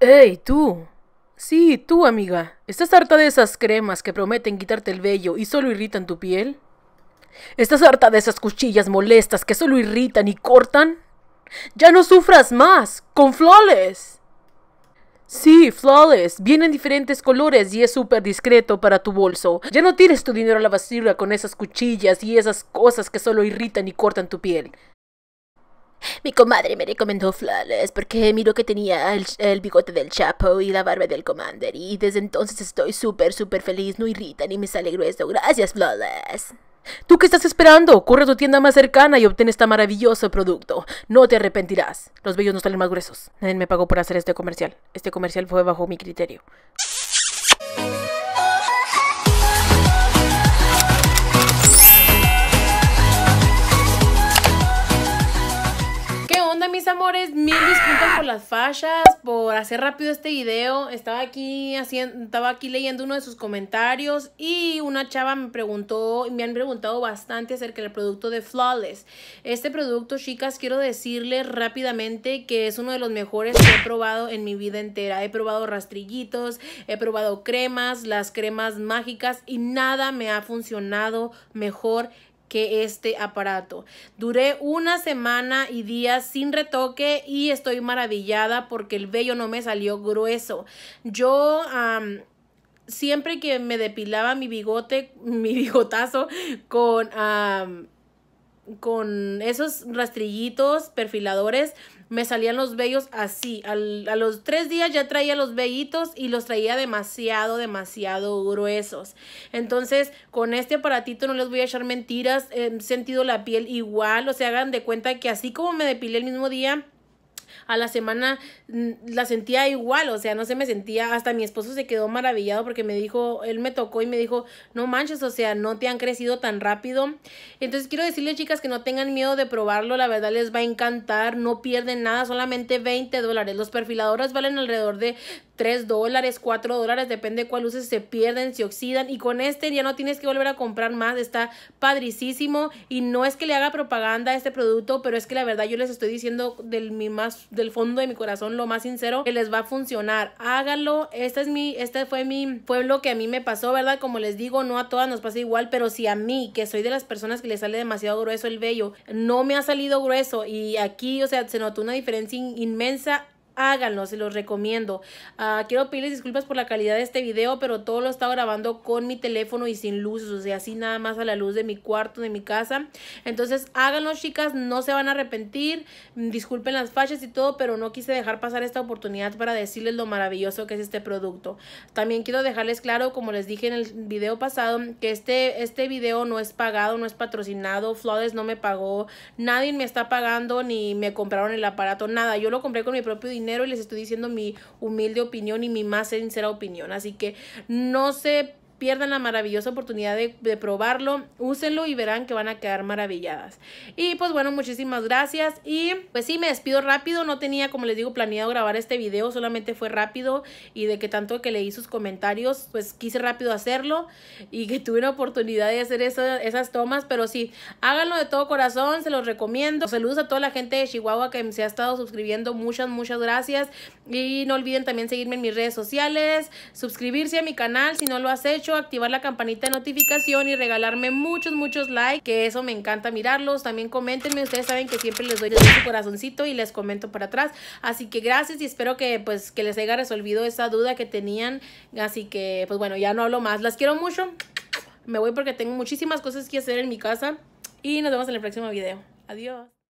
¡Ey, tú! Sí, tú, amiga. ¿Estás harta de esas cremas que prometen quitarte el vello y solo irritan tu piel? ¿Estás harta de esas cuchillas molestas que solo irritan y cortan? ¡Ya no sufras más! ¡Con Flawless! Sí, Flawless. Vienen diferentes colores y es súper discreto para tu bolso. Ya no tires tu dinero a la basura con esas cuchillas y esas cosas que solo irritan y cortan tu piel. Mi comadre me recomendó Flawless porque miró que tenía el, bigote del Chapo y la barba del Commander. Y desde entonces estoy súper, súper feliz. No irrita ni me sale grueso. Gracias, Flawless. ¿Tú qué estás esperando? Corre a tu tienda más cercana y obtén este maravilloso producto. No te arrepentirás. Los bellos no salen más gruesos. Nadie me pagó por hacer este comercial. Este comercial fue bajo mi criterio. mil disculpas por las fallas, por hacer rápido este video. Estaba aquí estaba aquí leyendo uno de sus comentarios y una chava me preguntó, me han preguntado bastante acerca del producto de Flawless. Este producto, chicas, quiero decirles rápidamente que es uno de los mejores que he probado en mi vida entera. He probado rastrillitos, he probado cremas, las cremas mágicas y nada me ha funcionado mejor que este aparato. Duré una semana y días sin retoque y estoy maravillada porque el vello no me salió grueso. Yo... siempre que me depilaba mi bigote, mi bigotazo con con esos rastrillitos perfiladores me salían los vellos así. a los tres días ya traía los vellitos y los traía demasiado, demasiado gruesos. Entonces, con este aparatito no les voy a echar mentiras. He sentido la piel igual. O sea, hagan de cuenta que así como me depilé el mismo día a la semana mm, la sentía igual, o sea, no se me sentía, hasta mi esposo se quedó maravillado porque me dijo, él me tocó y me dijo, no manches, o sea, no te han crecido tan rápido. Entonces quiero decirles chicas que no tengan miedo de probarlo, la verdad les va a encantar, no pierden nada, solamente 20 dólares. Los perfiladores valen alrededor de 3 dólares, 4 dólares, depende de cuál uses, se pierden, se oxidan y con este ya no tienes que volver a comprar más, está padricísimo y no es que le haga propaganda a este producto, pero es que la verdad yo les estoy diciendo del, mi más, del fondo de mi corazón lo más sincero que les va a funcionar, hágalo este es mi, este fue mi pueblo que a mí me pasó, ¿verdad? Como les digo, no a todas nos pasa igual, pero si a mí, que soy de las personas que le sale demasiado grueso el vello, no me ha salido grueso y aquí, o sea, se notó una diferencia inmensa háganlo, se los recomiendo. Ah, quiero pedirles disculpas por la calidad de este video, pero todo lo he estado grabando con mi teléfono y sin luces, o sea, así nada más a la luz de mi cuarto, de mi casa. Entonces háganlo, chicas, no se van a arrepentir. Disculpen las fallas y todo, pero no quise dejar pasar esta oportunidad para decirles lo maravilloso que es este producto. También quiero dejarles claro, como les dije en el video pasado, que este, este video no es pagado, no es patrocinado, Flores no me pagó, nadie me está pagando ni me compraron el aparato, nada. Yo lo compré con mi propio dinero y les estoy diciendo mi humilde opinión y mi más sincera opinión. Así que no se pierdan la maravillosa oportunidad de, probarlo, úsenlo y verán que van a quedar maravilladas. Y pues bueno, muchísimas gracias y pues sí, me despido rápido, no tenía como les digo planeado grabar este video, solamente fue rápido y de que tanto que leí sus comentarios, pues quise rápido hacerlo y que tuve la oportunidad de hacer esas tomas, pero sí, háganlo de todo corazón, se los recomiendo. Saludos a toda la gente de Chihuahua que se ha estado suscribiendo, muchas, muchas gracias y no olviden también seguirme en mis redes sociales, suscribirse a mi canal si no lo has hecho activar la campanita de notificación y regalarme muchos, muchos likes, que eso me encanta mirarlos. También coméntenme, ustedes saben que siempre les doy su corazoncito y les comento para atrás. Así que gracias y espero que pues que les haya resolvido esa duda que tenían. Así que pues bueno, ya no hablo más. Las quiero mucho. Me voy porque tengo muchísimas cosas que hacer en mi casa y nos vemos en el próximo video. Adiós.